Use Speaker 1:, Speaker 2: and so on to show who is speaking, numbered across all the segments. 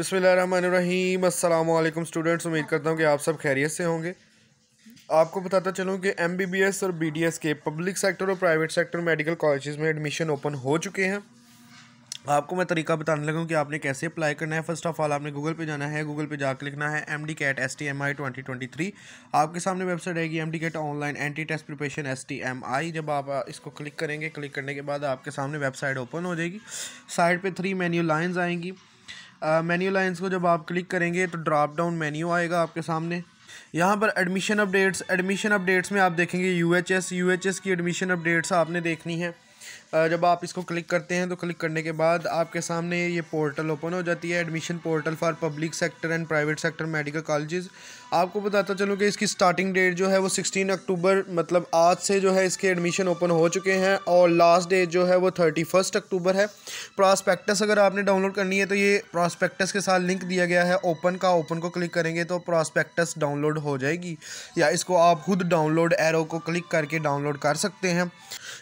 Speaker 1: बसमीम अल्लाम स्टूडेंट्स उम्मीद करता हूँ कि आप सब खैरियत से होंगे आपको बताता चलूँ कि एम बी बी एस और बी डी एस के पब्लिक सेक्टर और प्राइवेट सेक्टर मेडिकल कॉलेज में एडमिशन ओपन हो चुके हैं आपको मैं तरीका बताने लगा कि आपने कैसे अप्लाई करना है फर्स्ट ऑफ ऑल आपने गूगल पे जाना है गूगल पे जाकर लिखना है M D cat S T M I twenty twenty three आपके सामने वेबसाइट आएगी M D cat online entry test preparation S T M I जब आप इसको क्लिक करेंगे क्लिक करने के बाद आपके सामने वेबसाइट ओपन हो जाएगी साइड पर थ्री मेन्यू लाइन्स आएंगी मेन्यू लाइंस को जब आप क्लिक करेंगे तो ड्रॉप डाउन मेन्यू आएगा आपके सामने यहाँ पर एडमिशन अपडेट्स एडमिशन अपडेट्स में आप देखेंगे U H S U H S की एडमिशन अपडेट्स आपने देखनी है जब आप इसको क्लिक करते हैं तो क्लिक करने के बाद आपके सामने ये पोर्टल ओपन हो जाती है admission portal for public sector and private sector medical colleges आपको बताता चलूँ कि इसकी स्टार्टिंग डेट जो है वो सिक्सटीन अक्टूबर मतलब आज से जो है इसके एडमिशन ओपन हो चुके हैं और लास्ट डेट जो है वो थर्टी फर्स्ट अक्टूबर है प्रॉस्पेक्टस अगर आपने डाउनलोड करनी है तो ये प्रॉस्पेक्टस के साथ लिंक दिया गया है ओपन का ओपन को क्लिक करेंगे तो प्रॉस्पेक्टस डाउनलोड हो जाएगी या इसको आप खुद डाउनलोड एरो को क्लिक करके डाउनलोड कर सकते हैं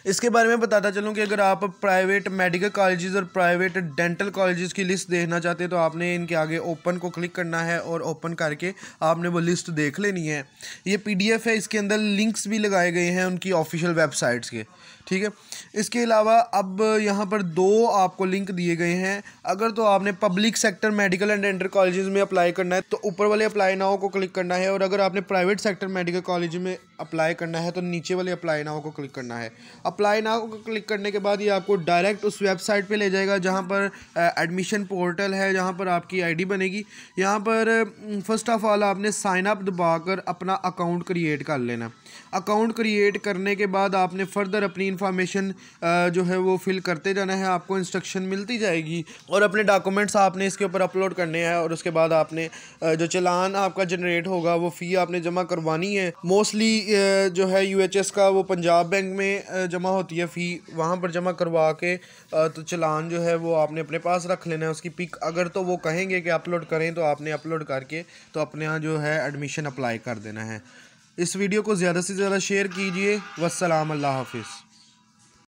Speaker 1: इसके बारे में बताता चलूँ कि अगर आप प्राइवेट मेडिकल कॉलेजेस और प्राइवेट डेंटल कॉलेजेस की लिस्ट देखना चाहते हैं तो आपने इनके आगे ओपन को क्लिक करना है और ओपन करके आपने वो लिस्ट देख लेनी है ये पीडीएफ है इसके अंदर लिंक्स भी लगाए गए हैं उनकी ऑफिशियल वेबसाइट्स के ठीक है इसके अलावा अब यहाँ पर दो आपको लिंक दिए गए हैं अगर तो आपने public sector medical and inter college में अप्लाई करना है तो ऊपर वाले अप्लाई नाव को क्लिक करना है और अगर आपने प्राइवेट सेक्टर मेडिकल कॉलेज में अप्लाई करना है तो नीचे वाले अप्लाई नाव को क्लिक करना है अप्लाई नाव को क्लिक करने के बाद ये आपको डायरेक्ट उस वेबसाइट पर ले जाएगा जहाँ पर एडमिशन पोर्टल है जहाँ पर आपकी आई बनेगी यहाँ पर फर्स्ट ऑफ ऑल आपने साइन अप दबा अपना अकाउंट क्रिएट कर लेना अकाउंट क्रिएट करने के बाद आपने फर्दर अपनी इन्फॉर्मेशन uh, जो है वो फिल करते जाना है आपको इंस्ट्रक्शन मिलती जाएगी और अपने डॉक्यूमेंट्स आपने इसके ऊपर अपलोड करने हैं और उसके बाद आपने uh, जो चलान आपका जनरेट होगा वो फ़ी आपने जमा करवानी है मोस्टली uh, जो है यू का वो पंजाब बैंक में जमा होती है फ़ी वहाँ पर जमा करवा के तो चलान जो है वो आपने अपने पास रख लेना है उसकी पिक अगर तो वो कहेंगे कि अपलोड करें तो आपने अपलोड करके तो अपने यहाँ जो है एडमिशन अप्लाई कर देना है इस वीडियो को ज़्यादा से ज़्यादा शेयर कीजिए वसलाम अल्लाह हाफिज़